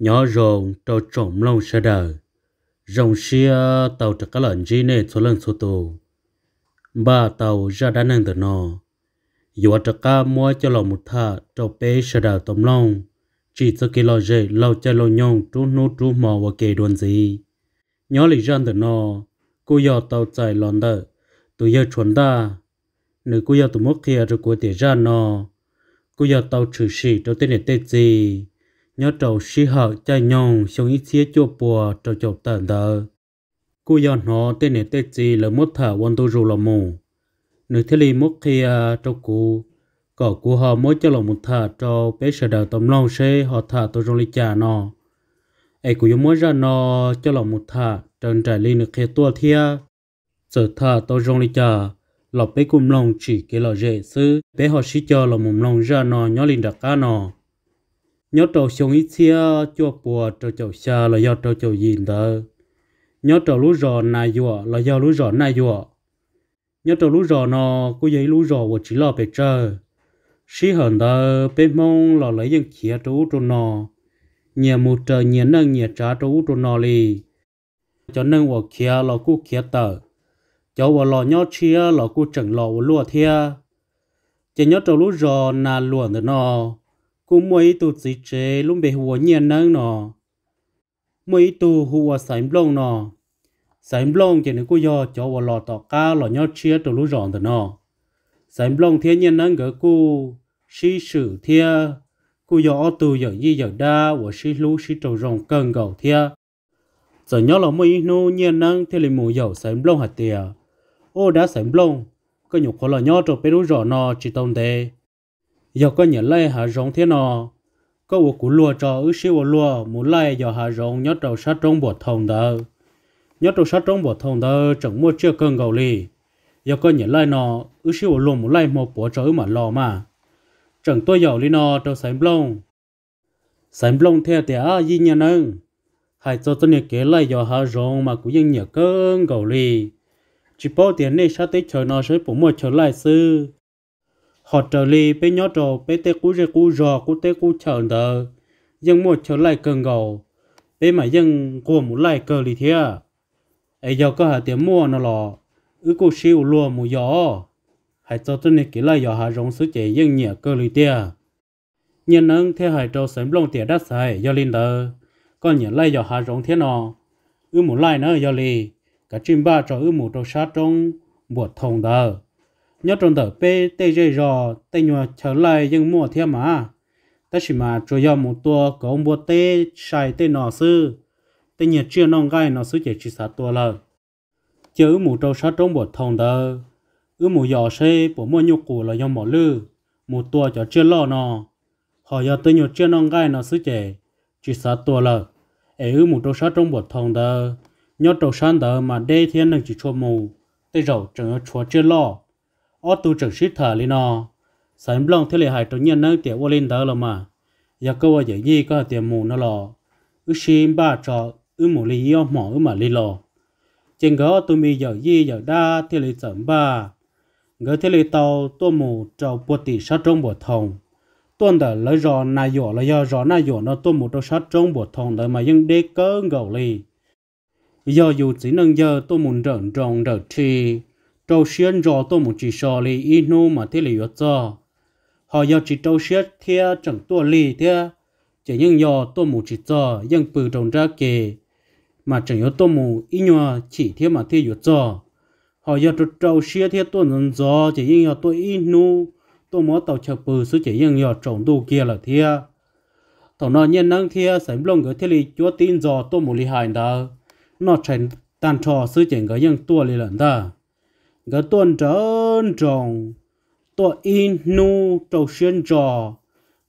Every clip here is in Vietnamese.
nhỏ rồng tàu trộm lâu sẽ đờ rồng xia tàu trở các lệnh gì nè số lần số tù ba tàu ra đá nâng từ nò dù trở ca mua cho lòng một thà tàu bé sẽ đào tôm long chỉ cho kia lo dễ lâu cho lâu nhong trú nô trú mò và kề đoàn gì nhỏ lý ra từ nò cô giờ tàu chạy lòn đờ tụi giờ chuẩn ta nữ cô giờ tụi mất kia rồi cô tiệt ra nò cô giờ tàu trừ sĩ tàu tên này tên gì nhớ trầu sĩ hở chạy nhông xong ít xía chua bùa trầu chầu tận đỡ. Cú dọn nó tên này tên gì là mốt thở quân tu rù lò mù. nước thế lì mốt khi à, trầu cú, cỏ cú họ mốt cho lòng một thở trầu bế sở đào tầm lòng xê họ thở tôi rong lì chà nó. Ấy cú yếu mốt ra nó cho lòng một thở trần trải lì nước khế tua thia. Sở thở tôi rong lì chà, lọc bế cùng lòng chỉ cái lò dễ sư, bế họ sĩ cho lòng một lòng ra nó nhó lì đặc ca nó nhớ trâu xuống ít xia chua bùa trâu trâu xa là do trâu trâu nhìn tờ nhớ trâu lú rò này dùa là do lú rò này dùa nhớ trâu lú rò nò cô giấy lú rò của chỉ lo bề trơ sĩ hận tờ bề mong là lấy dân kia trâu trâu nò nhà một trời nhà nâng nhà trả trâu trâu nò li cho nâng của kia là cô kia tờ cho vào lò nhớ chia là cô chẳng lò của lúa thia chỉ nhớ trâu lú rò nà luồn tờ nò cũng mỗi tụ chỉ chế luôn bề hùa nhiên nâng nọ mỗi tụ hùa sánh lông nọ sánh lông chỉ nên cô do cho vào lọt tỏ ca lò nhau chia tụ lũ rọn từ nọ sánh lông thiên nhiên nâng gỡ cô sĩ sử thia cô do tụ dở di dở đa và sĩ lũ sĩ trụ rồng cần gầu thia giờ nhớ là mỗi nô nhiên nâng thì lại mù dầu sánh lông hạt tiề ô đã sánh lông có nhục khó là nhau trụ bề lũ rọn nọ chỉ tông thế giờ có nhớ lấy hà rong thế nào có một cú lúa cho ứ xíu lúa muốn lấy giờ hà rong nhớ đầu sát trong bột thòng đó nhớ đầu sát trong bột thòng đó chẳng mua chưa cơn gầu lì giờ có nhớ lấy nó ứ xíu lúa muốn lấy một bộ cho ứ mà lò mà chẳng tôi giàu lì nó cho sánh blong sánh blong theo tẻ gì nhà nâng hai cho tôi nhớ kế lấy giờ hà rong mà cũng cũng ยัง nhớ cơn gầu lì chỉ bao tiền này sát tới trời nó sẽ bổ mua chờ lại sư họ trở li bé nhỏ trò bé tê cú rê cú rò cú tê cú chờ đờ dân mua trở lại cơn gầu bé mà dân của một lại cờ lì thia ấy giờ có hạ tiền mua nó lò ư cú siêu lùa mù gió hãy cho tôi nè kỹ lại giờ hạ rong sứ chế dân nhẹ cờ lì thia nhân nâng theo hãy trâu sớm lông tiền đắt xài do linh đờ còn nhẹ lại giờ hạ rong thế nọ ư một lại nữa do lì cả chim ba trò ư một trâu sát trong buộc thòng đờ nhớ trong tờ bê tê dây rò tê nhòa trở lại nhưng mua thêm mà ta chỉ mà cho do một tua có ông bố tê xài tê nọ sư tê nhiệt chưa non gai nọ sư chỉ chỉ sát tua lờ chứ mù trâu sát trong bộ thòng tờ ư mù giò xê bộ mua nhục cụ là do mỏ lư một tua cho chưa lo nọ họ do tê nhiệt chưa non gai nọ sư chỉ chỉ sát tua lờ ế ư mù trâu sát trong bộ thòng tờ nhớ trâu sát tờ mà đê thiên đừng chỉ cho mù tê rầu chẳng chúa chưa lo ô tu trực sĩ thở lên nó sánh blong thế lệ hải trong nhân nâng tiệm vô linh đó là mà giờ câu ở dạy gì có tiệm mù nó lò ư xin ba trò ư mù lì yêu mỏ ư mà lì lò trên gỡ tôi mi giờ nhi giờ đa thế lệ sớm ba gỡ thế lệ tàu tu mù trò bùa tỷ sát trong bùa thòng tuần đã lấy rò na dọ là do rò na dọ nó tu mù trò sát trong bùa thòng đời mà dân đế cớ gầu lì giờ dù chỉ nâng giờ tu muốn rợn tròn rợn trì trâu xuyên rõ tôi một chỉ sò lì y nu mà thế lì yết cho họ giờ chỉ trâu xuyên thia chẳng tua lì thia chỉ nhưng giờ tôi một chỉ cho nhưng bự trồng ra kề mà chẳng yếu tôi một y nhòa chỉ thia mà thế yết cho họ giờ trâu trâu xuyên thia tôi nâng gió chỉ nhưng giờ tôi y nu tôi mới tàu chập bự số chỉ nhưng giờ trồng đồ kia là thia tàu nó nhân năng thia sánh lông cái thế lì chúa tin giò tôi một lì hài đó nó thành tàn trò sư chỉ cái nhưng tua lì lần đó gỡ tuần trơn trồng tổ in nu trâu xuyên trò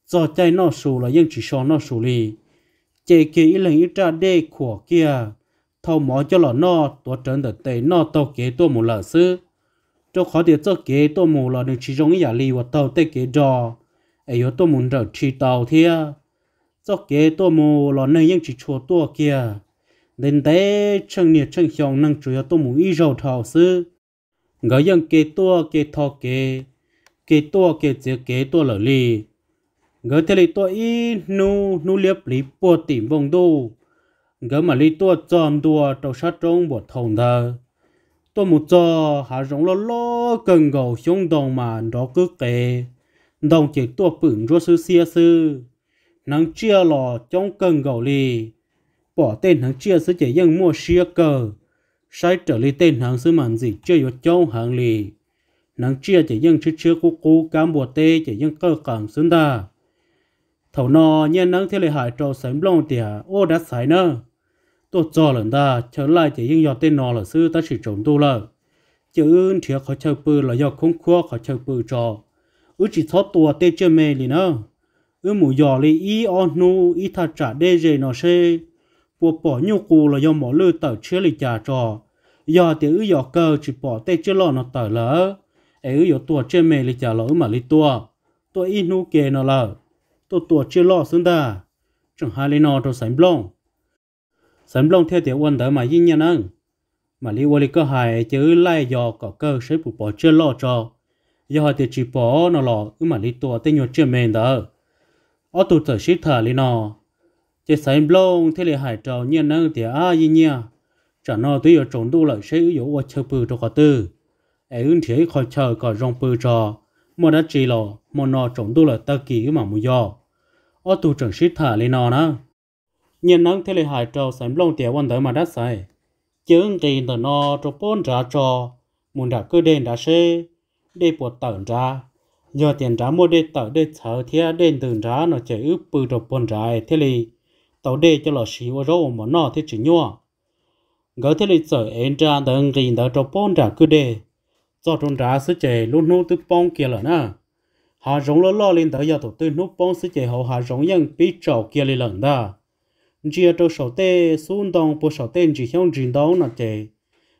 do chạy nó sù là dân chỉ cho nó sù lì chế kỹ lần ít ra đê của kia thâu mỏ cho lọ nó tổ trơn đợt tây nó tổ kế tổ một lợ sư cho khó tiệt cho kế tổ một lọ được chỉ trong nhà lì và tàu tê kế trò ấy yếu tổ muốn trở chỉ tàu thia cho kế tổ một lọ nên dân chỉ chùa tổ kia nên thế chân nhiệt chân hiong năng chủ yếu tổ một ít dầu thảo sư người dân kê tua kê thọ kê kê tua kê chữ kê tua lở lì người thề lì tua y nu nu liếp lì bùa tìm vòng đô, người mà lì tua tròn đùa trâu sát trông bùa thùng thờ tôi một giờ hạ rộng lo lo cần gầu xuống đồng mà đó cứ kê đồng chỉ tua bửng rô sư xia sư nắng chia lò trong cần gầu lì bỏ tên nắng chia sư chỉ dân mua xia cờ sai trở lên tên hàng sư màn gì chưa yếu châu hàng lì nàng chia chỉ dân chứ chưa cú cú cam bùa tê chỉ dân cơ cảm xứng ta thầu nò nhân nắng thế lệ hải trò sánh lông tỉa ô đất sải nơ tôi cho lần ta trở lại chỉ dân dọt tên nò là sư ta chỉ trồng tu lợ chữ ơn thiệt khó chơi bự là do không khua khó chơi bự trò ư chỉ thoát tua tê chưa mê lì nơ ư mù giò lì y on nu y thà trả đê dê nò xe bộ bỏ nhu cụ là do mỏ lư tờ chế lì trà trò do thì ứ dọ cơ chỉ bỏ tay chế lọ nó tờ lỡ ấy ứ dọ tua chế mê lì trà lỡ mà lì tua tua ít nu kề nó lỡ tua tua chế lọ xứng ta chẳng hai lì nó đồ sánh blong sánh blong theo tiểu quân đỡ mà yên nhân ân mà lì vô lì cơ hài chứ lai dọ có cơ sẽ bộ bỏ chế lọ trò do thì chỉ bỏ nó lỡ, ứ mà lì tua tay nhột chế mê đỡ ở tụt tờ sĩ thở lì nó chỉ sai blong thế là hải trào nhiên năng thì à gì nha chả nó tôi ở trốn đâu lại sẽ yếu ở chơi bự cho cả tư ai ứng thế khỏi chờ cả rong bự trò mà đã chỉ lò mà nó trốn đâu là ta kỳ mà mua do ở tù trưởng shit thả lên nó nữa nhiên năng thế là hải trào sai blong thì quan tới mà đã sai chứ ứng kỳ tờ nó cho bốn trả trò muốn đã cứ đền đã xê để bỏ tận ra giờ tiền trả mua để tờ để sợ thế đền tận ra nó chạy ướp bự cho bốn trả thế là tàu đê cho lò xí và rô mà nó thế chỉ nhua gỡ thế lịch sử em ra đừng gì đỡ cho bông ra cứ đê cho trong ra sứ chè luôn nô tư bông kia là na họ rong lỡ lo lên tới giờ tổ tư nô bông sứ chè hậu họ rong nhân bị trầu kia lên lần đó chia cho sầu tê xuống đông bộ sầu tên chỉ không chỉ đâu là chè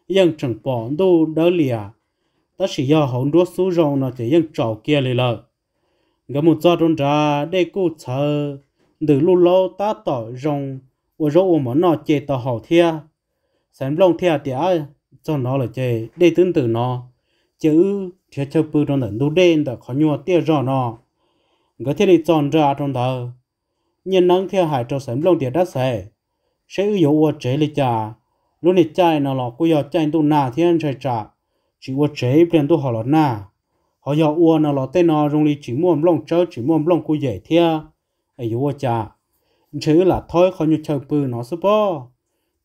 nhân chẳng bỏ đâu đỡ lìa à. ta chỉ do hồng đua xuống rong là chè nhân trầu kia lên lần, gỡ một cho trong ra để cô chờ từ lúc lâu ta tỏ rồng ở rô ở món nọ chê tỏ hậu thia sáng lông thia thì ai cho nó là chê để tương tự nó chứ thế cho bự trong đỉnh đu đen đã khó nhua tiếc rõ nó người thế này chọn ra trong thờ nhân năng theo hải cho sáng lông thì đã sẽ sẽ ưu dụ ở chế lịch trà lúc này trai nó là cô giờ trai tu na thiên trai trà chỉ ở chế bên tu họ là na họ giờ uo nó là tên nó rung đi chỉ mua lòng chơi chỉ mua lòng cô dễ thiên ai yêu cha chứ là thôi khó như chơi bự nó số bò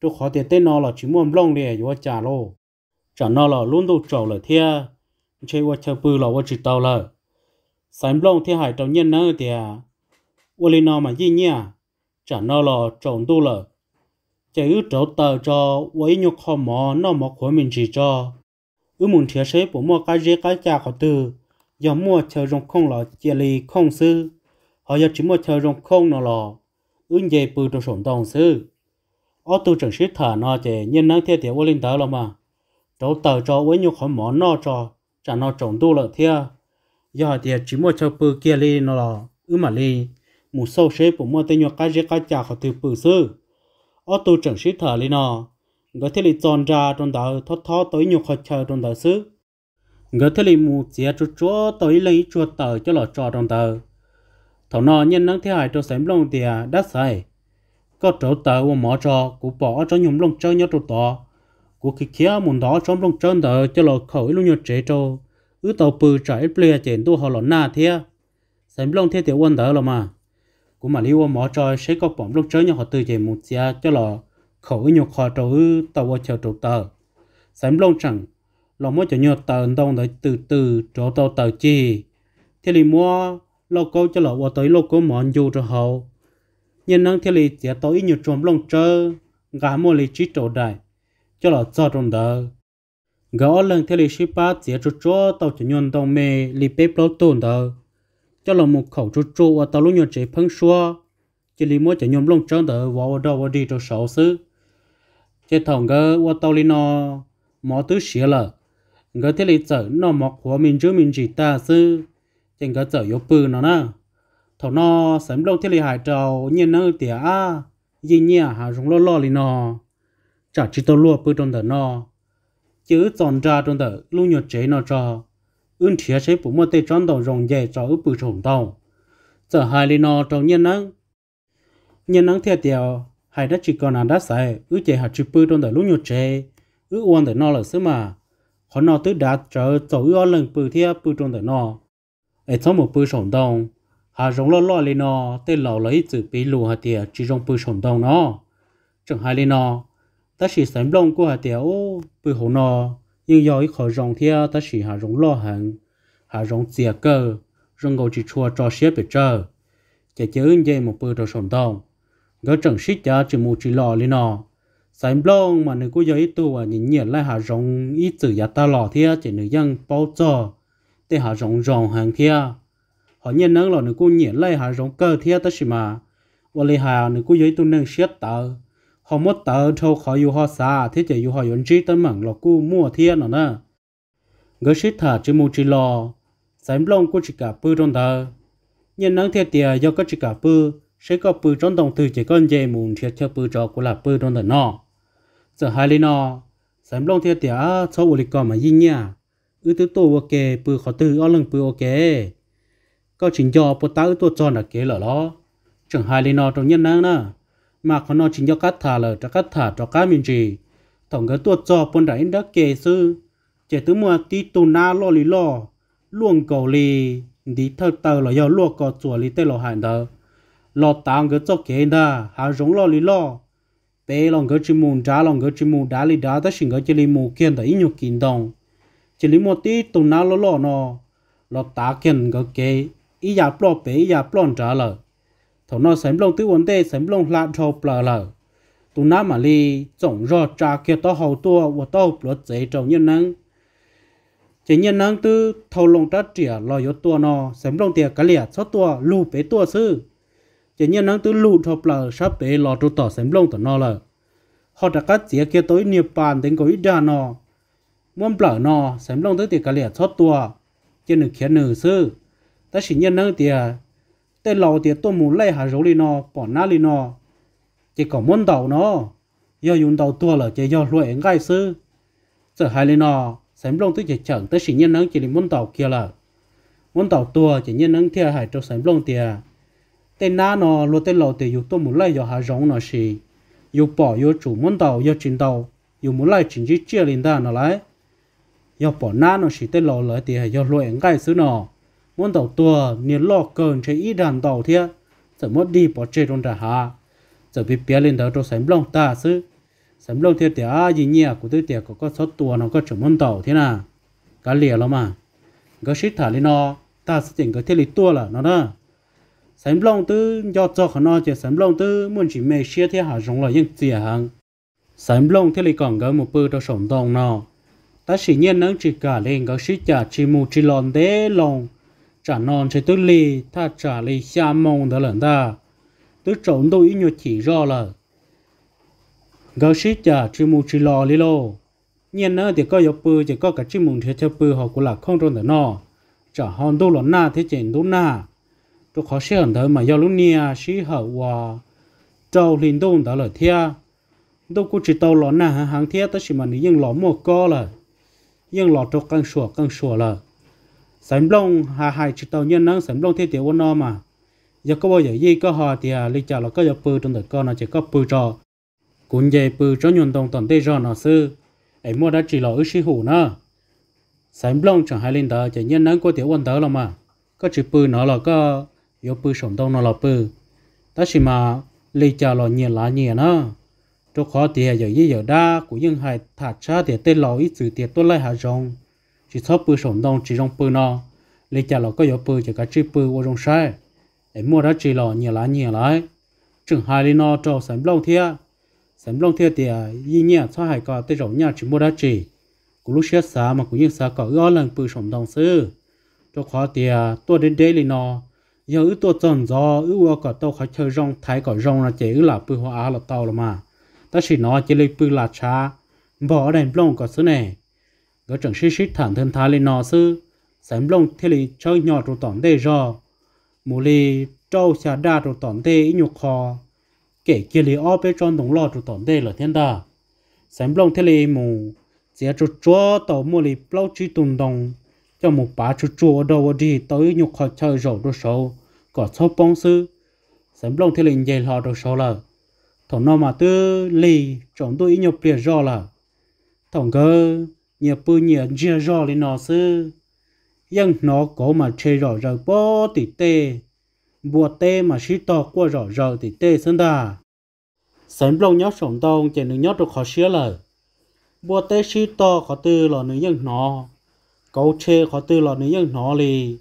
tôi khó tiền tên nó là chỉ muốn lông liền yêu cha lô chẳng nó là luôn đủ trầu là thia chơi qua chơi bự là qua chỉ tàu là sáng lông thì hại trầu nhân nữa thì à qua lên nó mà gì nhỉ chẳng nó là trồng đủ là chỉ yêu trầu tờ cho với nhục khó mò nó mò khó mình chỉ cho ước muốn thiệt sẽ của mua cái gì cái cha khó từ do mua chơi trong không là chia ly không sư họ giờ chỉ một thời rộng không nó lò ứng dây bự trong sổn đồng sư ở tu trường sĩ thả nó chè nhân năng thiệt thiệt vô linh tớ là mà cháu tờ cho với nhiều khỏi mỏ nó cho chả nó trồng tu lợi thiệt giờ thì chỉ một cho bự kia li nó lò ư mà li mù sâu xế bộ mua tên nhau cái gì cái chả khỏi từ bự sư ở tu trường sĩ thả li nó người thiệt li tròn ra trong đó thoát thoát tới nhiều khỏi chờ trong đó sư người thiệt li mù chia chút chúa tới lấy chúa tờ cho lọ cho trong tờ thầu nọ nhân năng thế hải cho sớm lông thì à, đã sai có chỗ tờ và mỏ trò của bỏ cho nhung lông chơi nhau chỗ tỏ của khi kia muốn đó trong lông chân tờ cho lò khẩu lông nhớ chế trâu ứ tàu bự trái ple trên tu họ lọ na thế sớm lông thế tiểu quân tờ là mà của mà liu mỏ trò sẽ có bỏ lông chơi nhau họ từ về một xe cho lò khẩu nhục họ trâu ứ tàu vào chờ chỗ tờ sớm lông chẳng lòng mới cho nhớ tờ đông đấy từ từ chỗ tàu tờ chi thế thì mua logo cho lọ qua tới logo mòn dù cho hậu nhân năng thiết lý chỉ tối nhiều trộm lông trơ gã mua lý trí trộn đại cho lọ cho trong đó gã lần thiết lý sĩ ba chỉ cho cho tàu chỉ nhuận đồng mê lý bếp lô tồn đó cho lọ một khẩu cho cho và tàu lúc nhuận chế phân xua chỉ lý mua chỉ nhuận lông trơ đó vào đó và đi cho sáu sư chế thòng gã và tàu lý nó mỏ tứ xỉa lợ gã thiết lý chở nó mọc của mình chứ mình chỉ ta sư trên cơ sở yếu bự nó nè thầu nó sớm lâu thiết lý hải trầu nhiên nó tỉa a gì nhỉ hà rung lo lo lì nò, chả chỉ tôi lúa bự trong thở nò, chứ tròn ra trong thở luôn nhột chế nò cho ưu thiệt sẽ bụng một tay tròn đầu rồng dè cho ưu bự trồng tàu giờ hai lì nò trong nhiên nó nhiên nó thiệt tiểu hai đã chỉ còn là đã sai ưu chế hạt chỉ bự trong thở luôn nhột chế ưu uan thở nò là sớm mà họ nò tứ đạt trở chỗ ưu lần bự thiệt bự trong thở nó ai trong một bữa sống đông hà rong lo lo lên nó tên lò lấy từ bí lù hà tiệt chỉ rong bữa sống đông nó chẳng hai lên nó ta chỉ sắm lông của hà tiệt ô bữa hồ nó nhưng do ít khỏi rong thia ta chỉ hà rong lo hẳn hà rong tiệt cơ rong gầu chỉ chua cho xếp bị chờ chỉ chớ ứng dây một bữa đồ sống đông gỡ chẳng xích giá chỉ mù chỉ lò lên nó sắm lông mà nếu cô giờ ít tu à nhìn nhiệt lại hà rong ít từ giá ta lò thia chỉ nữ dân bao cho thì họ rộng rộng hàng kia họ nhân nắng là nữ cô nhẹ lấy họ rộng cơ thia tới mà và lấy họ nữ cô giấy tu nâng xét tờ họ mất tờ thâu họ yêu họ xa thế chỉ yêu họ vẫn trí tới mảng là cô mua thia nữa nè gỡ xiết thả chỉ mua chỉ lò sáng long cô chỉ cả bư trong tờ nhân nắng thiệt tiề do có chỉ cả bư sẽ có bư trong đồng từ chỉ con dê mùn thiệt cho bư cho của là bư trong tờ nọ giờ hai lên nọ sáng long thiệt à, cho số uli còn mà gì nha ư tứ tổ ok bự khó tư ở lưng bự ok có chính do bộ ta ư tổ tròn là kế lỡ lo chẳng hai lên nó trong nhân năng nè mà khó nó chính do cắt thả lỡ cho cắt thả cho cá miền trì tổng cái tổ trò bọn đại đã kế sư chỉ tứ mùa tí tù na lo lý lo luồng cầu lì đi thơ tờ là do luộc có chùa lý tê lo hàn đó lo tàng cái cho kế đa hà giống lo lý lo bé lòng cái chim mù đá lòng cái chim mù đá lý đá ta xin cái chim mù kiên ta ít nhiều kinh đồng chỉ lý một tí tụ nào lo lo nó lo ta kiện cái cái ý giả bỏ bể ý giả bỏ trả lời thằng nó sắm lông tư vấn đề sắm lông lạ cho bỏ lời tụ nào mà li trồng rõ trả kia tao hậu tua và tao bỏ dễ trồng nhân năng chỉ nhân năng tư thâu lông trả trẻ lo yếu tua nó sắm lông tiền cái liệt số tua lù bể tua sư chỉ nhân năng tư lù cho bỏ sắp bể lo cho tao sắm lông tao nó lời họ đã cắt chia kia tối niệm bàn đến có ít đa nó มุมเปล่าหนอสมลงตัวติกะเหลียชดตัวเจนึกเขียนหนึ่งซื้อแต่สิเนียนนั่งเตียเต้นเราเตียตัวหมูไล่หาโรลีนอปอนหน้าลีนอเจก่อมุนเต่าเนาะย่อยุ่นเต่าตัวเหรอเจย่อรวยเองไงซื้อเจอหายลีนอสมลงตัวเจเฉิงแต่สิเนียนนั่งเจลิมุนเต่าเกียละมุนเต่าตัวเจเนียนนั่งเทียหายตัวสมลงเตียเต้นหน้านอรัวเต้นเราเตียอยู่ตัวหมูไล่ย่อหาโรงนอสิอยู่ป่ออยู่จู่มุนเต่าอยู่จินเต่าอยู่หมูไล่จินจีเจียลินด้านอไรยอปอนานอชิเตลอเลยเตียยอลวยงไกซื้อนอมันตอตัวเนี่ยลอกเกินใช้อีดันตอเทียสมมติดีปอเจรินดาหาจะไปเปียลินเดอรตัวสมบลงตาซื้อสมบลงเทียเตียอายีเนียกูเตียก็ก็สดตัวนอก็จมันตอเทียนะกาเลียแล้วมา ก็ชิดถ่ายินอตาสิ่งก็เทียลิตัวละนอนะสมบลงตื้อยอดจอขนอเจสมบลงตื้อมันจีเม่เชียเทียหาจงเอยยังเจียหังสมบลงเทลิก่อนก็มุือปืนตัวสมดองนอ ta chỉ nhiên nâng chỉ cả lên gấu sĩ trả chỉ mù chỉ lòn đế lòng trả non chỉ tư li ta trả li xa mông đó lần ta tứ trộn đôi nhu chỉ rõ là gấu sĩ trả chỉ mù chỉ lò li lô nhiên nữa thì có yếu bư chỉ có cả chỉ mù thì cho bư họ cũng là không trộn đó nọ trả hòn đô lòn na thế chén đô na tôi khó sẽ hẳn thở mà do lúc nia sĩ hậu hòa trâu linh đôn đó là thia đâu cũng chỉ tàu lòn na hàng thea ta chỉ mà nữ dân lò mua co là nhưng lọt trâu căng sủa căng sủa lờ, sắm lông hà hai chữ tàu nhân nắng sắm lông thiết tiểu quân nó mà giờ có bao giờ gì có họ thì à lý chào là có giờ bự trong thời con nó chỉ có bự trò cũng vậy bự cho nhuận đồng toàn tê trò nó sư ấy mua đã chỉ là ước sĩ hủ nữa sắm lông chẳng hai linh đó chỉ nhân nắng của tiểu quân đó là mà có chỉ bự nó là có yếu bự sống đông nó là bự ta chỉ mà lý chào là nhiều lá nhiều nữa cho khó thì giờ như giờ đa của những hai thà cha thì tên lò ít sự tiền tốt lại hà rong chỉ thấp bự sổn đông chỉ rong bự nó lấy trả lò có giờ bự chỉ cả chỉ bự vô rong sai em mua đã chỉ lò nhiều lá nhiều lại chừng hai lên nó cho sắm long thia sắm long thia thì y nhẹ cho hai cả tới rồng nhà chỉ mua đã chỉ của lúc xét xá mà cũng như xá có gõ lần bự sổn đông sư cho khó thì tôi đến đây lên nó giờ ư tôi chọn gió ư qua cả tàu khách chơi rong thái cả rong là chỉ ư là bự hoa là tàu là mà ta chỉ nói chỉ lấy bưu là cha bỏ đèn blong có sứ này có chẳng xí xí thẳng thân thái lên nó sư sánh blong thế lì chơi nhỏ rồi tỏn đề rồi mù lì trâu xà đa rồi tỏn đề ít nhục khó kể kia lì ó bê tròn đồng lo rồi tỏn đề là thiên ta. sánh blong thế lấy mù chỉ cho chúa tàu mù lì blong chỉ tùng đồng cho một bà chú chúa đầu đi tới nhục khó chơi rồi đồ sâu có số bông sư sánh blong thế lấy nhẹ lo đồ sâu là thằng nó mà tư lì chọn tôi nhiều bìa rõ là thằng cơ nhiều bự nhiều chia rõ lên nó sư nhưng nó có mà chơi rõ rõ bó tỷ tê bùa tê mà xí to qua rõ rõ tỷ tê sơn đà sớm lâu nhóc sống tông chỉ nên nhóc được khó xía lời bùa tê xí to khó tư là nữ nhân nó câu chê khó tư là nữ nhân nó lì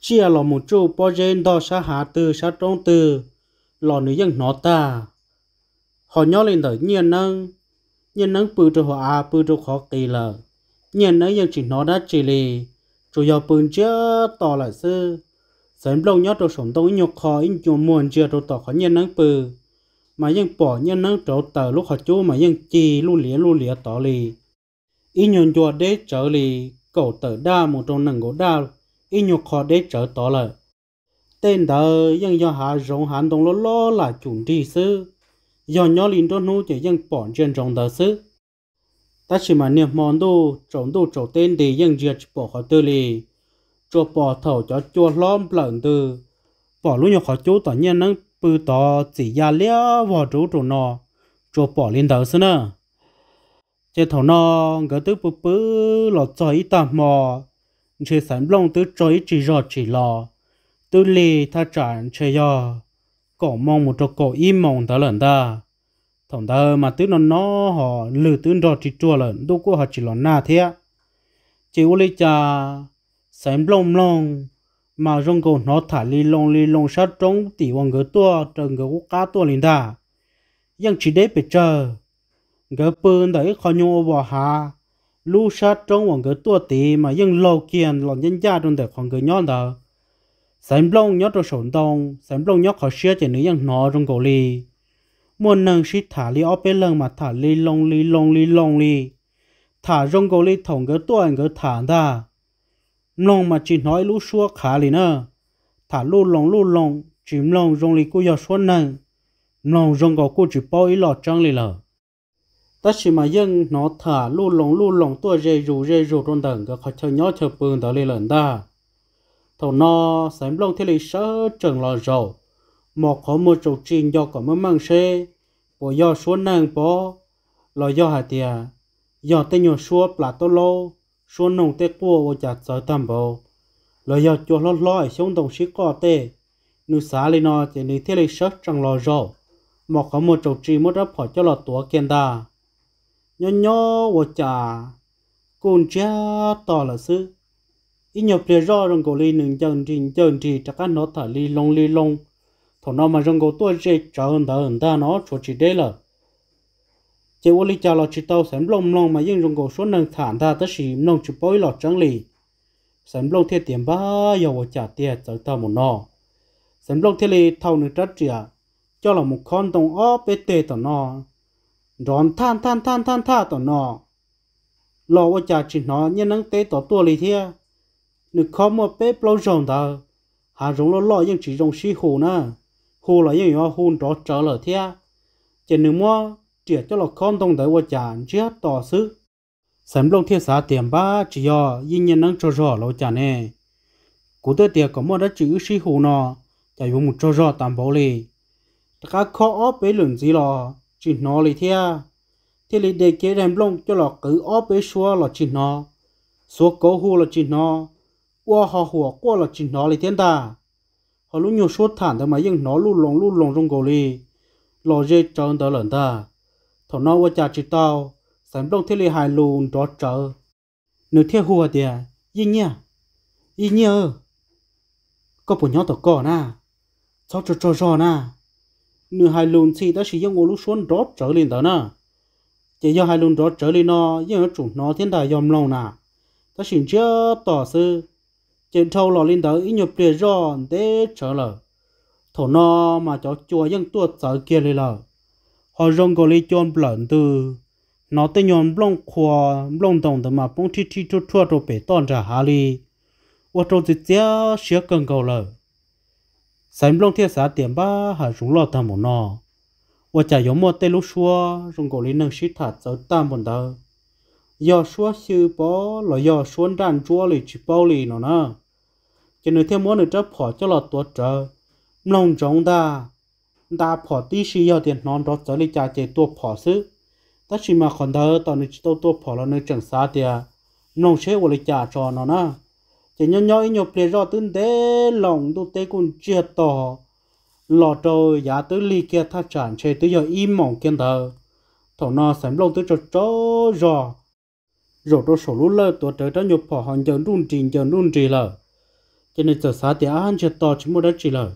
chia là một chú bó dên đo xa hạ tư xa trông tư là nữ nhân nó ta họ nhớ lên tới nhiên nâng nhiên nâng bự cho họ à bự cho khó kỳ lờ nhiên nâng dân chỉ nó đã chỉ lì chủ yếu bự chưa tỏ lại sư sớm lâu nhớ cho sống tôi nhục khó in chùa muôn chưa cho tỏ khó nhiên nâng bự mà dân bỏ nhiên nâng chỗ tờ lúc họ chú mà dân chì lu lìa lu lìa tỏ lì in nhon chùa đế trở lì cậu tờ đa một trong nâng gỗ đa in nhục khó đế trở tỏ lại tên đời dân do hạ rộng hẳn đồng lô lô là chuẩn đi sư giờ nhỏ linh đó nô chỉ dân bọn chuyện trong đời sư ta chỉ mà niệm món đồ trống đồ trổ tên thì dân diệt bỏ khỏi tư lì cho bỏ thầu cho chua lõm lợn từ bỏ lúc nhỏ khỏi chú tỏ nhiên nâng bư tỏ chỉ ra lia vào chỗ chỗ nọ cho bỏ linh tờ sư nữa chế thầu nọ ngỡ tứ bư bư lọ cho ít tạm mò chế sản lông tứ cho ít chỉ rọt chỉ lò tư lì tha tràn chế do cổ mong một chỗ cổ im mong ta lần ta thằng ta mà tứ nó nó họ lừa tứ rồi chỉ chua lần đâu có họ chỉ là na thế chỉ u lấy cha sắm long long mà rong cổ nó thả li long li long sát trong tỷ hoàng gỡ tua trần gỡ quốc cá tua lên ta nhưng chỉ để bị chờ gỡ bơn đấy khó nhung ô bò hà lu sát trong hoàng gỡ tua tỷ mà nhưng lâu kiền lòng nhân gia trong đời còn gỡ nhon đó sản lông nhóc đồ sổ đông sản lông nhóc khó xưa chỉ nữ yang nó trong cổ li muôn nâng sĩ thả li ở bên lần mà thả li lông li lông li lông li thả trong cổ li thòng cái tuần cái thả ta lông mà chỉ nói lú xua khá li nữa thả lú lông lú lông chỉ lông trong li cô giờ xuân nâng lông trong cổ cô chỉ bao ý lọ trăng li lờ tất chỉ mà dân nó thả lú lông lú lông tua rê rù rê rù trong tầng cái khó chơi nhớ chơi bừng tới li lần ta thầu no sớm lông thiết lý sơ trường lò rầu một khó mua trầu trình do có mơ mang xe bộ do số nàng bó lò do hà tìa do tên nhỏ số là tô lô xua nông tế cua vô chặt sở tầm bộ lò do chua lót lói xuống đồng sĩ cò tê nữ xá lì nọ chỉ nữ thiết lý sơ trường lò rầu một khó mua trầu trình mất đáp hỏi cho lò tủa kiên đà nhó nhó vô chả cùn cha to là sư in nhập lìa rõ rong cổ li nương chân trình chân trì chắc ăn nó thả li long li long thọ nó mà rong cổ tôi chế trở hơn thở hơn ta nó cho chị đây là chế vô li cha lọ chỉ tàu sản long long mà nhưng rong cổ số nâng thản ta tất xì nông chụp bối lọ chân lì sản long thiết tiền ba dầu trả tiền trở ta một nọ sản long thiết lì thầu nương trách chìa cho là một con tông ó bê tê tỏ nọ rón than than than than tha tỏ nọ lọ vô trả chỉ nó nhân nâng tế tỏ tua lì thiệt nước có một bé bao rộng đó hà rộng lo lo nhưng chỉ rộng xí hồ na, hồ là những nó hồ đó trở lại thế chỉ nước mua chỉ cho lo con đồng tới qua chán chưa tỏ sứ, sớm lông thiên xã tiền ba chỉ do yên nhân năng cho rõ lo chả nè cụ tới tiệc có một đất chữ xí hồ nọ chạy dùng một cho rõ tạm bảo lì các khó óp bế lượng gì lo chỉ nó lì thế thế lì đề kế đem lông cho lo cứ óp bế xua lo chỉ nó số cố hồ lo chỉ nó qua họ hùa qua là chỉ nó lấy tiền ta họ lúc nhiều suốt thản đó mà nhưng nó lu lồng lu lồng trong cổ li lò dê cho anh ta lần ta thằng nó qua cha chỉ tao sắm đông thế li hai lùn đó chờ nếu theo hùa thì y nhia y nhia có bộ nhỏ tao cỏ na sao cho cho cho na nửa hai lùn thì ta chỉ dùng ngô lúc xuống đó trở lên đó na chỉ do hai lùn đó trở lên nó nhưng chủ nó thiên tài dòm lòng na, ta chỉ chưa tỏ sư trên thâu lò lên tới nhiều bề giòn để trở lở thổ no mà cháu chùa dân tuột sợ kia lên lở họ rong gọi lên chôn lợn từ nó tên nhọn blong khoa blong đồng từ mà blong chi chi chua chua rồi bể tòn trả hà li ô tô dịch chia sửa cần cầu lở sánh blong thiết xã tiền ba hà rúng lọ tầm một nọ ô chả giống một tên lúc xua rong gọi lên nâng xít thạt sáu tam bọn tờ do xua sư bó là do xuân đàn chua lì chỉ bao lì nó nè chỉ nếu thêm món nữa cho phỏ cho là tổ trợ nông trọng ta ta phỏ tí xí yêu tiền non đó trở lại cha chế tổ phỏ xứ ta chỉ mà còn thơ tao nên tổ tổ phỏ là nơi chẳng xa thì nông chế của lại cha cho nó na chỉ nhỏ nhỏ nhiều ple rõ tin tế lòng tu tế cũng chia tỏ lọ trôi giá tới ly kia tha tràn chế tới giờ im mỏng kiên thơ thầu nó sắm lòng tới cho cho rõ rồi tôi sổ lũ lơ tôi tới đó nhập phỏ hòn giờ run trình giờ run trì lờ cho nên giờ sáng thì anh chưa to chỉ mua đất chỉ lời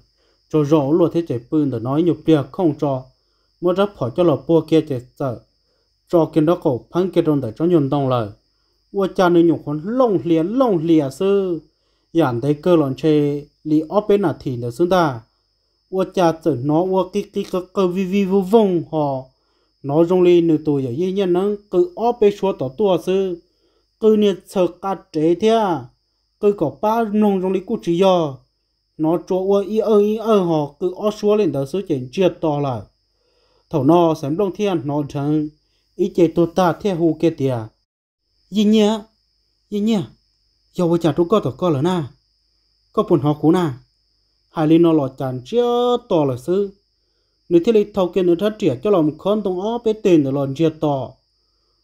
cho rõ luôn thế chạy bươn để nói nhiều bia không cho mua đất phải cho lò bua kia chạy sợ cho kiến đó cổ phăng kia trong để cho nhuận đồng lời vua cha nên nhục con lông liền lông lìa sư yàn thấy cơ lòn chê lì óp bên là thì để xứng ta vua cha tự nó vua cái cái cái cơ vi vi vô vong họ nó dùng li nữ tuổi giờ yên nhân nó cứ óp bên số tổ tua sư cứ nhiệt sợ cắt chế thia cứ có ba nông trong lý cụ chỉ do nó cho ua y ơ y ơ họ cứ ó xua lên đó số chuyện chia to lại thầu nó sớm đông thiên nó thằng, ý chế tổ ta theo hù kia tìa gì nhé gì nhé giờ bây giờ chúng có tổ có là na có buồn họ cú na hai linh nó lọt chán chia to là sư nếu thế lý thầu kia nữa thắt triệt cho lòng con tông ó bé tiền để lòn chia to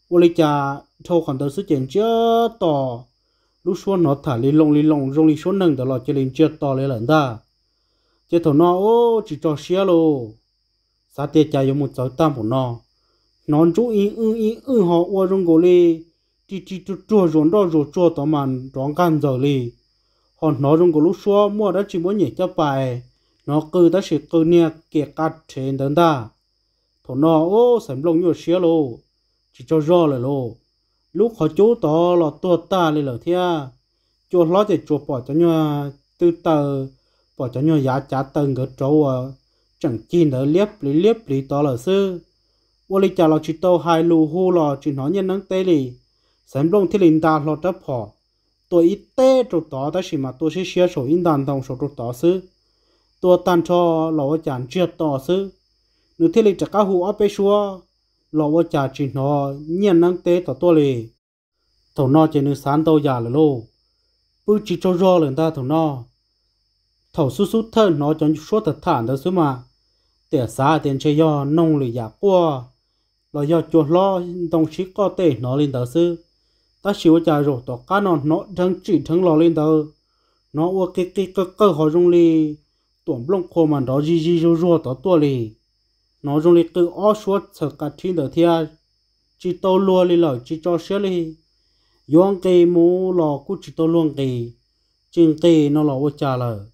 ua lý cha thầu khoản đó số chuyện chia to lúc xuống nó thả lì lông lì lông rồi lì số nâng đó là chơi lên chơi to lên lần ta chết thầu nó ô chỉ cho xia lô sa tê chạy yêu một cháu tam của nó nó chú ý ư ý ư họ ô rong gồ lì chỉ chỉ chú chua rốn đó rồi chua tao màn rong gan giờ lì họ nó rong gồ lúc xuống mua đó chỉ muốn nhảy cho bài nó cứ đó chỉ cứ nè kẻ cắt trên đến ta thầu nó ô sắm lông nhiều xia lô chỉ cho rõ lại lô lúc họ chú to là tua ta lên lỡ thia chùa lót thì chùa bỏ cho nhau từ từ bỏ cho nhau giá trả tầng cái trâu à. chẳng chín nữa liếp lý liếp lý to lỡ sư ô lý trả lọ chỉ tàu hai lù hu lọ chỉ nói nhân năng tê lì xem lông thì linh ta lọ chấp họ tôi ít tế chỗ đó ta chỉ mà tôi sẽ chia sổ in đàn đồng số chỗ đó sư tôi tàn cho lọ chán chia to sư nếu thế lịch trả cá hụ áp bê xua lo vợ cha chỉ nó nhận năng tế tỏ to lì thầu nó chỉ nên sáng tàu già là lô bự chỉ cho rõ lên ta thầu nó thầu su su thân nó chẳng số thật thản đó xứ mà tẻ xa tiền chơi do nông lì giả qua lo do chuột lo đồng chí có tệ nó lên đó xứ ta chịu trả rồi tỏ cá nó nó thằng chỉ thằng lo lên đó nó ua cái cái cơ cơ họ rung lì tuồng blong khô mà nó gì gì rô rô tỏ tua lì nó dùng lịch tự ó suốt thật cả thiên đời thiên chỉ tàu lúa lì lợ chỉ cho xé lì yong kì mù lò cũng chỉ tàu luông kì chính tì nó lò vô trà lờ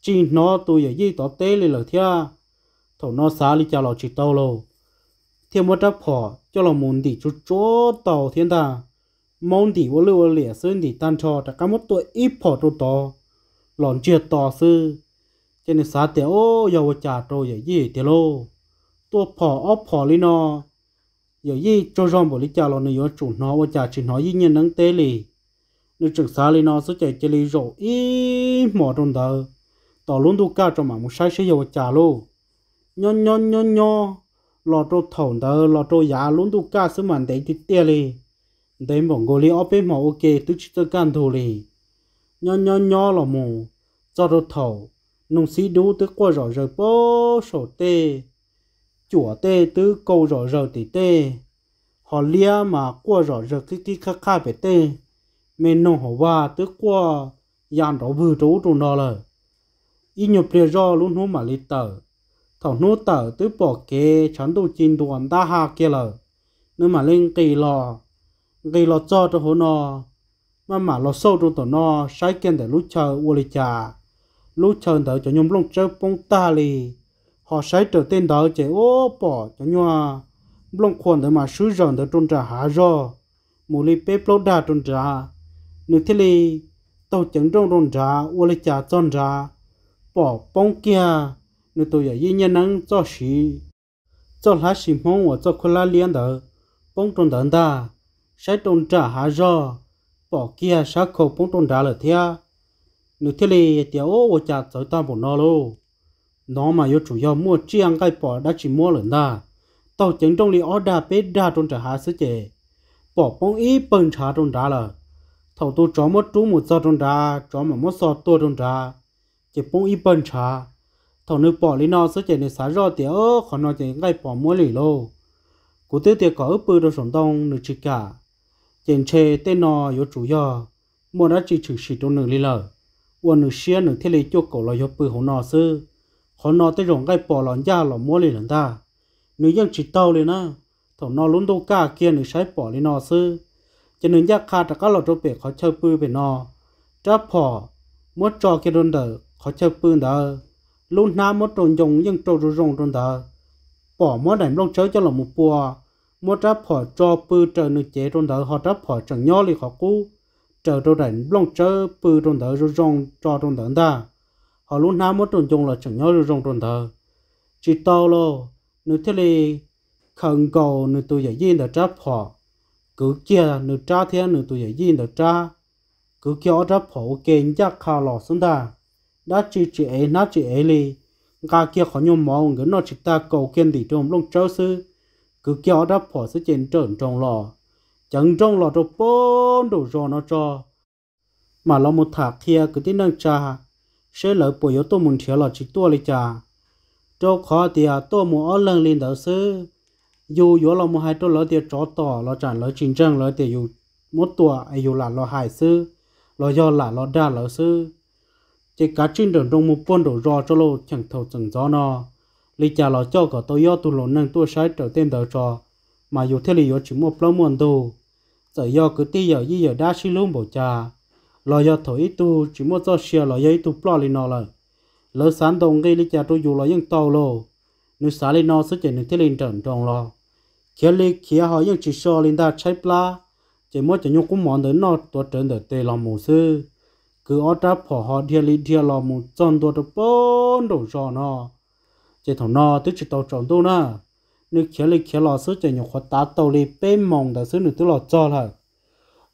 chỉ nó tụi giờ gì tỏ tế lì lợ thiên thầu nó xá lì trà lò chỉ tàu lô thiên mua đắp phò cho lò muốn đi chú chỗ tàu thiên ta mong đi vô lưu lìa à sơn đi tan cho đã cả một tuổi ít phò tụ to lòn chia to sư cho nên xá tiểu ô yêu trà trôi giờ gì tiểu lô ตัวผออผอลินออย่ายี่โจรอมบริจาลอนยจุนนอว่าจ่าชินหอยิ่งเงินนังเตลีนึกถึงซาลินอสุใจเจริโรอีหมอตรงเดอต่อลุ้นดูก้าจอมามุใช้ใช้ยาวจ่าโลย้อนย้อนย้อนย้อลอโตถงเดอลอโตยาลุ้นดูก้าสมันเด็กติเตลีเดมบอกโกลีออเป็นหมอโอเคตุชิตกันทูลีย้อนย้อนย้อลอมูจอรถถงนุ่งสีดูตัวกว่าจอเจอโป้โสเต chùa tê tứ câu rõ rờ tê tê họ lia mà qua rõ rờ cái cái khá khá về tê mình nông họ qua tứ qua yàn rõ vừa trú trong đó rồi y nhập bia rõ luôn hú mà lít tờ thảo nô tờ tứ bỏ kê chán đồ chín đoàn ta hà kia lờ nếu mà lên kỳ lò kỳ lò cho cho hồ nò mà mà lò sâu trong tổ nò sai kênh để lúc chờ uo lì chà lúc chờ đợi cho nhóm lông chơi bông ta lì họ sai trở tên đó chế ô bỏ cho nhau blong khoan để mà sử dụng để trôn trả hà rồi mù li bếp lô đà trôn trả nếu thế li tàu chẳng trong trôn trả ô li trả trôn trả bỏ bông kia nếu tôi giờ yên nhân năng cho sĩ cho lá sĩ mong và cho khô lá liên đó bông trôn đàn ta sai trôn trả hà rồi bỏ kia sát khổ bông trôn trả là thế nếu thế li tiểu ô trả tới ta một nó luôn nó mà yêu chủ yếu mua chiang cái bỏ đã chỉ mua lần đa, tàu chấn trong li order bê đa trong trả hạ sứ chế bỏ bông ý bận trả trong đá là thầu tu chó mất trú một giờ trong đá chó mà mất sọt tua trong đá chỉ bông ý bận trả thầu nữ bỏ lý nó sứ chế nữ xá rõ tía ơ khó nó chỉ cái bỏ mua lì lô cú tư thì có ức bư đồ sống tông nữ chỉ cả chèn chê tên nó yếu chủ yếu mua đã chỉ chỉ sĩ trong nữ li lờ uốn nữ xia nữ thiết lý cho cổ lo yếu bư hổ nó sư họ nó tới rồng cái bỏ lòn da lò mua lên lần ta nếu dân chỉ tàu lên á thằng nó luôn đâu cả kia nếu sai bỏ lên nó sư cho nên giác khá có lò trâu bể khó chơi bư bể nó trả bỏ mất cho kia đồn đờ khó chơi bư đờ luôn nam mất trồn dùng dân trâu rù rồng trồn đờ bỏ mất đảnh lông chơi cho lợn một bùa mất trả bỏ cho bư trời nữ chế trồn đờ họ trả bỏ chẳng nhỏ lì họ cú chờ đồ đảnh lông chơi bư trồn đờ rù rồng cho trồn đờ ta họ luôn nắm mất trồn chung là chẳng nhớ được trong trồn thờ chỉ tao lo nếu thế này không có, nếu tôi giải viên được chấp họ cứ kia nếu cha thế nếu tôi giải viên được cha cứ kia chấp họ ok chắc khá lò xong ta đã chỉ chỉ ấy nó chỉ ấy đi, cả kia khó nhung máu người nó chỉ ta cầu kiên thì trong lúc cháu sư cứ kia chấp họ sẽ trên trơn trong lò chẳng trong lò trong bốn đồ rồi nó cho mà lo một thạc kia cứ tin năng cha sẽ lợi bộ yếu tố muốn thiếu là chỉ tua lý chả trâu khó thì à tôi muốn ở lần lên đầu sư dù yếu là một hai tôi lỡ thì chó tỏ lỡ chẳng lỡ chính trang lỡ thì dù một tuổi ai dù là lỡ hải sư lỡ do là lỡ đa lỡ sư chỉ cả trên đường đông một buôn đồ rò cho lô chẳng thầu chẳng gió nó lý chả lỡ cho cả tôi yếu tôi lỡ nâng tôi sai trở tên đầu trò mà dù thế lý yếu chỉ một lâu muôn đồ giờ do cứ ti giờ gì giờ đa xí luôn bổ trà lo yo thổi tu chỉ muốn cho xe lo yo tu bỏ li nó lại lỡ sáng đồng gây lý cha tu dù lo những tàu lô nữ xá li nó sẽ chỉ nữ thiết lên trần Trong lo kia li kia họ những chỉ so lên ta chạy pla chỉ muốn cho nhung cũng mòn đến nó tổ trần được tê lòng mù sư cứ ở đó họ họ thiên lý thiên lò mù tròn tổ được bốn đồ tròn nó chỉ thằng nó tức chỉ tàu tròn tu na nữ kia li kia lò sẽ chỉ những khó tá tàu lý bê mong đã sư nữ tức lò cho lại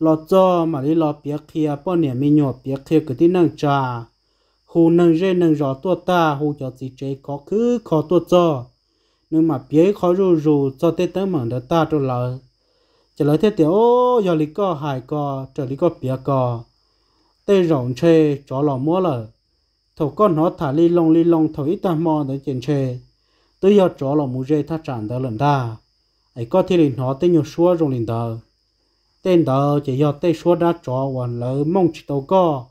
lo cho mà đi lo bia kia bao nhiêu mình nhọ bia kia cái tí năng trà hồ năng rê năng rõ tua ta hồ cho gì chế có cứ khó tua cho nhưng mà bia khó rù rù cho tết tới mảng đỡ ta cho là chỉ lấy thế tiểu ô giờ lý có hải có trở lý có bia có tê rộng chê chó lò mua lờ thầu con nó thả li lông li lông thầu ít ta mò tới chuyện chê tới giờ chó lò mua rê thắt chặt đỡ lầm ta ấy có thì nó tới nhiều xua rồng liền đờ tên đó chỉ do tên số đã cho và lỡ mong chỉ tàu có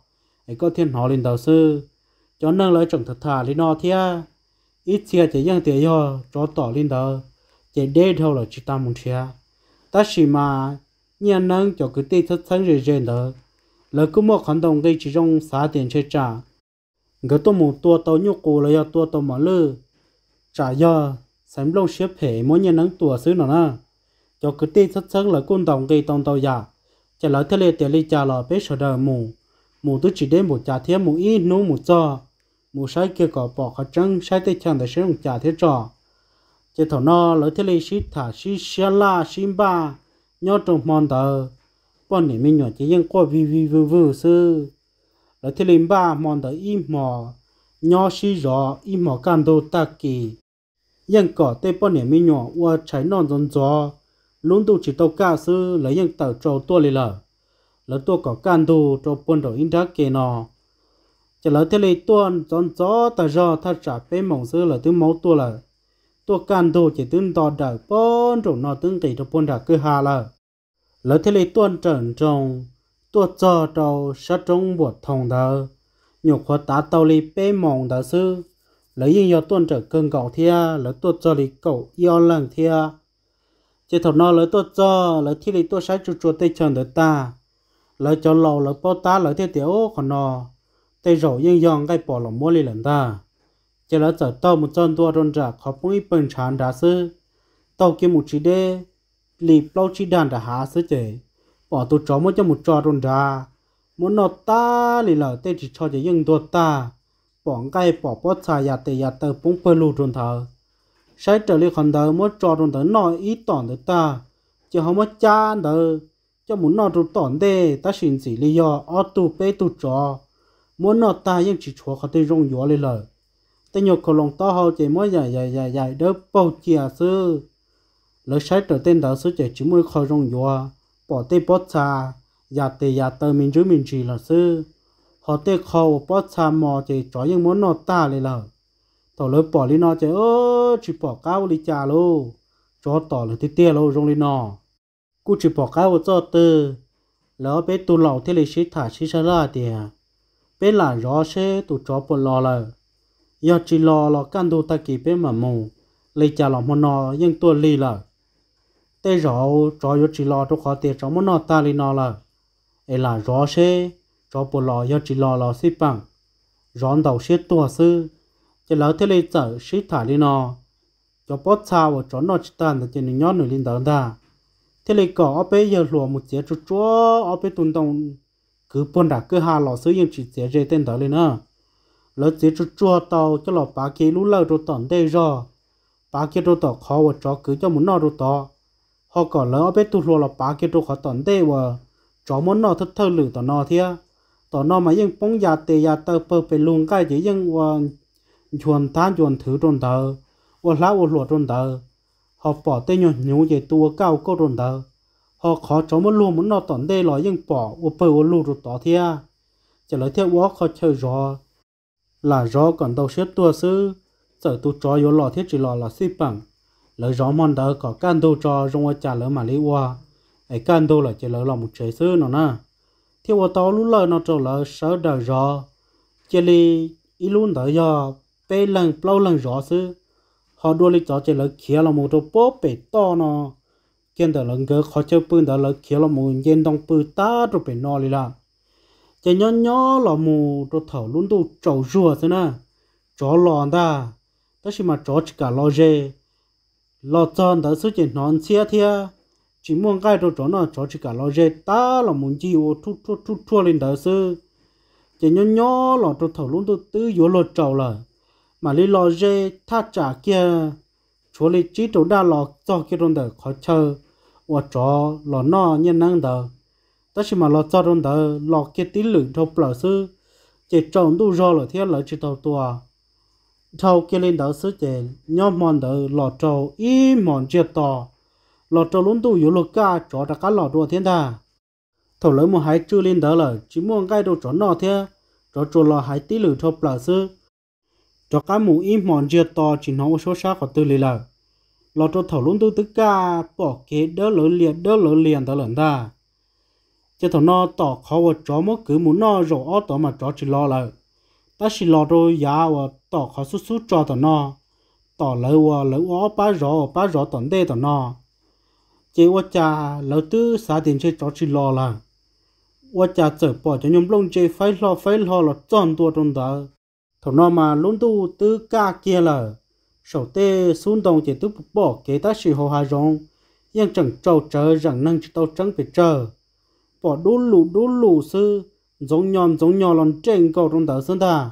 ấy có thiên họ lên đầu sư cho nên lỡ chẳng thật thà lên nó thia ít chia chỉ dân tiền do cho tỏ lên đầu chỉ đê đâu là chỉ ta muốn thia ta chỉ mà nhà nâng cho cái tên thật thân rồi rồi đó lỡ cứ một hành động gây chỉ trong xã tiền chơi trả người tôi muốn tua tàu nhục cổ là do tua tàu mà lư trả do sản lông xếp hệ mỗi nhà nâng tua xứ nó na cho cứ tê thất sắc là quân đồng gây tông tàu giả chả lỡ thế lệ tiền lý trả lỡ bé sở đời mù mù tôi chỉ đến một trả thiên mù ít nú mù cho mù sai kia có bỏ khả trăng sai tê chẳng để sử dụng trả thiên trò chả thọ no lỡ thế lệ sĩ thả sĩ xia la sĩ ba nhớ trong mòn tờ bọn này mình nhỏ chỉ dân qua vi vi vư vư sư lỡ thế lệ ba mòn tờ im mò nhớ sĩ rõ im mò can đô ta kỳ dân cỏ tê bọn này mình nhỏ qua trái non rồng gió luôn tụ chỉ tàu cá sư lấy những tàu trâu tua lì lờ lỡ tua có can đồ trâu quân đội in đá kê nọ chỉ lỡ thế này tua chọn gió ta gió thật trả bê mộng sư là thứ máu tua là tua can đồ chỉ tướng đo đợi bốn trộn nọ tướng tỷ trâu quân đá cứ hà là lỡ thế này tuân trần trồng tua cho trâu sát trống bột thòng thờ nhục khó tá tàu lì bê mộng thờ sư lấy yên yo tuân trở cơn gạo thia lỡ tua cho lì cầu yêu lần thia chỉ thầu nó lỡ tôi cho lỡ thi lý tôi sai chuột chuột tay chân được ta lỡ cho lầu lỡ bao ta lỡ thế tiểu còn nó tay rổ yên yong cái bỏ lòng mua lì lần ta chỉ là chở tàu một chân tua rôn rạc khó phong ít bần chán đá sư tàu kia một chỉ đê lì bao chỉ đàn đã há sư chế bỏ tôi chó một cho một trò rôn ra muốn nó ta lì lỡ tay chỉ cho chỉ yên tua ta bỏ cái bỏ bó xài yà tê yà tờ phong phơi lù rôn thờ sai trở lại khẩn đầu mới cho trong tớ nói ít tỏn tớ ta chứ không mất cha tớ cho muốn nói trong tỏn đê ta xin gì lý do ở tu bê tu cho muốn nói ta nhưng chỉ chúa có thể rong gió lên lời ta nhột cầu lòng to hầu chỉ mới dài dài dài dài đỡ bao chia sư lỡ sai trở tên tớ sư chỉ chỉ mới khỏi rong gió bỏ tê bỏ cha, giả tê giả tờ mình giữ mình chỉ là sư họ tê khâu bỏ cha mò chỉ cho những muốn nói ta lên lời thầu lỡ bỏ đi nói chỉ ơi chỉ bỏ cao đi chà lô cho tỏ là thế tia lô rong lên nọ cú chỉ bỏ cao cho từ lỡ bé tu lầu thế lấy xí thả xí sơn ra thì à. bé là rõ xế tu chó bỏ lò là giờ chỉ lò lò căn đồ ta kì bé mà mù lấy chà lò mà nọ nhưng tu lì là tê rõ cho giờ chỉ lò cho khó tiền cho mà nọ ta lì nọ là ấy là rõ xế cho bỏ lò giờ chỉ lò lò xí băng, rón đầu xí tua sư chỉ lỡ thế lấy chở xí thả lì nọ cho bó xa và cho nó chỉ tàn là trên nhóm nổi lên đó ta thế là có bé giờ lùa một chế cho chúa ở bé tuần đồng cứ bôn đã cứ hà lò sử dụng chỉ chế chế tên đó lên nữa lỡ chế cho chúa tàu cho lọ bà kia lũ lỡ rồi tận đây rồi bà kia rồi tỏ khó và cho cứ cho muốn nó rồi tỏ họ có lỡ ở bé tu lùa lọ bà kia rồi khó tận đây và cho muốn nó thật thơ lử tỏ nó thia tỏ nó mà ยัง bóng già tề già tơ bơ phải luôn cái chỉ ยัง và chuồn than chuồn thứ trồn thờ 我拉我落中头，họ bỏ tay nhon nhú về tua cao câu tròn đầu, họ khó chống một luôn muốn nó tận đây bỏ ô bờ ô lù rồi chỉ lấy theo quá khó chơi là rõ còn đâu xếp tua sư, giờ tu chó yếu lò là xí bằng, lấy rõ mòn đầu cho rong ở trả mà lấy qua, ấy can đồ là chỉ lỡ là một chế sư nó nè, theo tao lúc lời nó trâu lỡ sợ đời rõ, chỉ lì ít luôn đỡ giờ, bê lần bao lần rõ sư họ đua lịch cho chơi là kia là một đồ bố bể to nó kiên đỡ lần gỡ khó chơi bươn đỡ là kia là một yên đông bự ta rồi bể nó lì là chơi nhỏ nhỏ là một đồ thở luôn đồ trầu rùa thế nè chó lòn ta đó chỉ mà chó chỉ cả lo dê lo tròn đỡ số chuyện nón xe thia chỉ muốn cái đồ chó nó chó chỉ cả lo dê ta là muốn gì ô thu thu thu thu lên đỡ số, chơi nhỏ nhỏ là đồ thở luôn đồ tư yếu lo trầu là mà lý lo dê tha trả kia chỗ lý chỉ chỗ đa lọ cho kia rôn đờ khó chờ và cho lọ nọ nhân năng đờ tất nhiên mà lọ cho rôn đờ lọ kia tí lượng thâu bờ sư chỉ trồng đủ rô là thiết lợi chỉ tàu tùa thâu kia lên đỡ sư chỉ nhóm mòn đờ lọ trâu y mòn chia tò lọ trâu luôn đủ yếu lọ ca chỗ đã cá lọ đùa thiên thà thầu lấy một hai chữ lên đỡ là chỉ muốn cái đồ chỗ nọ thế chỗ chỗ lọ hai tí lượng thâu bờ sư cho cá mù im mòn chưa to chỉ nó số xa của tư lý lời lo cho thầu luôn tư tứ ca bỏ kế đỡ lỡ liền đỡ lỡ liền tao lần ta chứ thầu nó tỏ khó và chó mất cứ muốn nó rổ ó tỏ mà chó chỉ lo lời ta chỉ lo rồi giá và tỏ khó sút sút cho thầu nó tỏ lỡ và lỡ ó ba rõ ba rõ tận đê thầu nó chỉ và cha lỡ tư xả tiền chơi chó chỉ lo là và cha chở bỏ cho nhóm lông chơi phải lo phải lo là tròn tua trong đó thổ nó mà luôn tu tư ca kia là sầu tê xuống đồng chỉ tư bỏ kế ta sự hồ hà rong nhưng chẳng trâu chờ rằng năng chỉ tao chẳng phải chờ bỏ đố lù đố lù sư giống nhon giống nhon lon trên cầu trong tờ sơn ta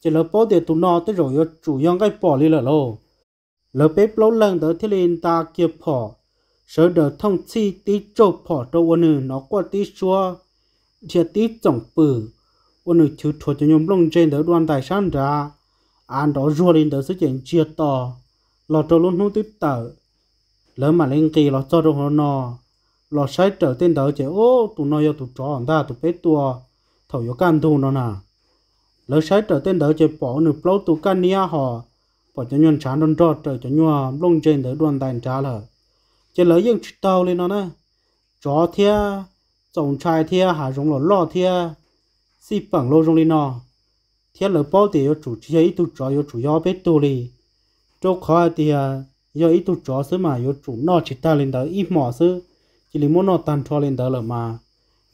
chỉ là bỏ tiền tụ nó tới rồi chủ nhân cái bỏ đi là lô lỡ bếp lâu lần tới thiên lên ta kia bỏ sợ đỡ thông chi tí trâu bỏ đâu nữa nó qua tí xua thì tí trọng bự 我能就出去用龙针的乱带上着，按照若林的事情接到，老周龙通的到，人马林给老早的和呢，老晒着点到就哦，都那要都找俺大都别多，头要干多了呢，老晒着点到就保你不都干你啊哈，保就用长龙找着就用龙针的乱带着了，就老用知道了呢，昨天总裁天还用了老天。si bằng lô rong li nọ thiết lỡ bao thì yo chủ chia ít tu trò yo chủ yo biết tu li chỗ khó thì yo ít tu trò sớm mà yo chủ nọ chỉ ta lên đó ít mỏ sớm chỉ li muốn nọ tan cho lên đó là mà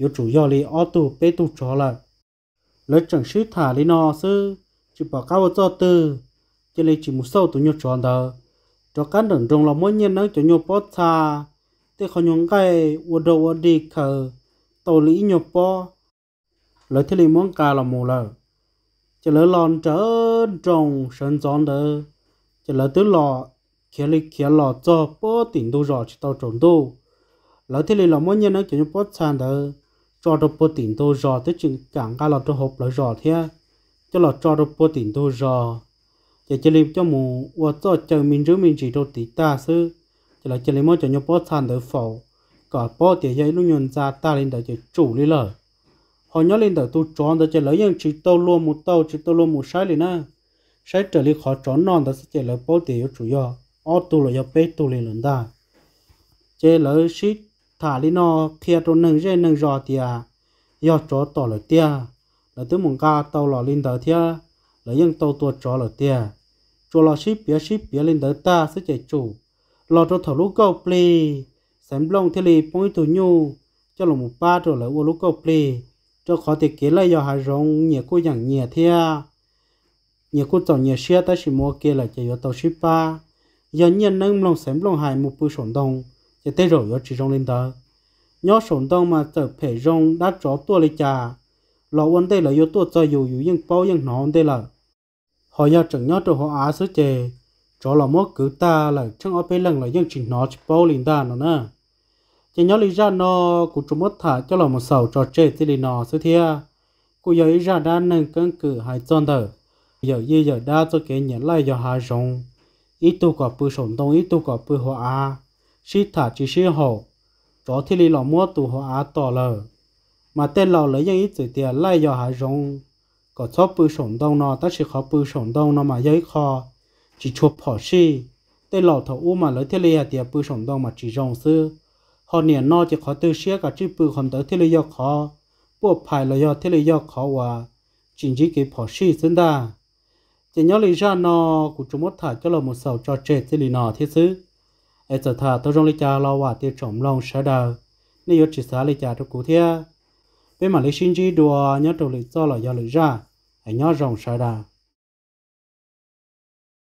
yo chủ yo li ở tu biết tu trò là lỡ chẳng sư thả li nọ sớm chỉ bảo cao cho tư chỉ li chỉ một sâu tu nhớ tròn đó cho cá đường trong là mỗi nhân nó cho nhớ bao xa thế còn những cái uo đồ uo đi khờ tàu lý nhớ bao lời thế li muốn ca là mù lờ chỉ lỡ lon trở trồng sơn giòn đỡ chỉ lỡ tứ lò kia li kia lò cho bó tỉnh đu rò chỉ tao trộn đu lời thế li là mỗi nhân nó chỉ như bó sàn đỡ cho đồ bó tỉnh đu rò tới chừng chẳng ca là cho hộp lời rò thế cho là cho đồ bó tỉnh đu rò chỉ chỉ li cho mù và cho chờ mình rứa mình chỉ đồ tí ta sư chỉ là chỉ li muốn cho như bó sàn đỡ phẩu cả bó tiền giấy luôn nhận ra ta lên đỡ chỉ chủ lý lời họ nhớ lên đầu tôi chọn đó chỉ lấy chỉ tao luôn một tao chỉ tao luôn một sai liền nè sai trở lại khó chọn non đó chỉ lấy bao tiền chủ yếu ở tu là bé tu lên lớn, ta chỉ lấy xí thả lên nó kia tôi nâng dây nâng giò thì à do chó tỏ là tia là tôi muốn ca tao lò lên đầu thia là những tao tua chó là tia chó là ship bia ship bia lên đầu ta sẽ chạy chủ lò cho thở lúc câu play xem long thế lì bóng tôi nhu cho là một ba rồi là uống lúc câu play cho khó thì kế lại do hà rong nhiều cô dạng nhiều thế nhiều cô chọn nhiều xe ta chỉ mua kia là chỉ do tàu ship ba giờ nhân nâng lòng sớm lòng hài một buổi sổn đông chỉ tê rồi do chỉ rong lên đó nhớ sổn đông mà trở phải rong đã chó tua lên trà lo quân đây là do tua cho dù dù những bao những nó đây là họ giờ chẳng nhớ cho họ á sứ chè cho là mua cứ ta là chẳng ở bên lần là những chỉ nó chỉ bao lên ta nó nữa chỉ nhớ lý ra nó cũng chúng mất thả cho là một sầu trò chơi thì nó sẽ thia cụ giờ ra đã nâng cân cử hai tròn thở giờ như giờ đã cho cái nhận lại giờ hai rồng ít tu có bự sổn đông ít tu có bự hoa á sĩ thả chỉ sĩ hồ đó thì nó mua tu hoa á to lờ mà tên lão lấy những ít từ tiền lại giờ hai rồng có cho bự sổn đông nó ta chỉ có bự sổn đông nó mà giấy kho chỉ chuột phỏ sĩ tên lão thầu u mà lấy thế này thì bự sổn đông mà chỉ rồng xưa họ niệm nó chỉ khó tư xia cả chữ bự không tới thế là do khó bộ phải là do thế là do khó và chính chỉ cái phò xí xin ta chỉ nhớ lý ra nó của chúng mất thả cho là một sầu cho trẻ thế là nó thế chứ ai giờ thả tôi trong lý cha lo và tiêu trọng lòng sẽ đời nếu chỉ xả lý cha trong cụ thế bên mà lý sinh chỉ đùa nhớ đầu lý do là do lý ra ai nhớ rồng sẽ đời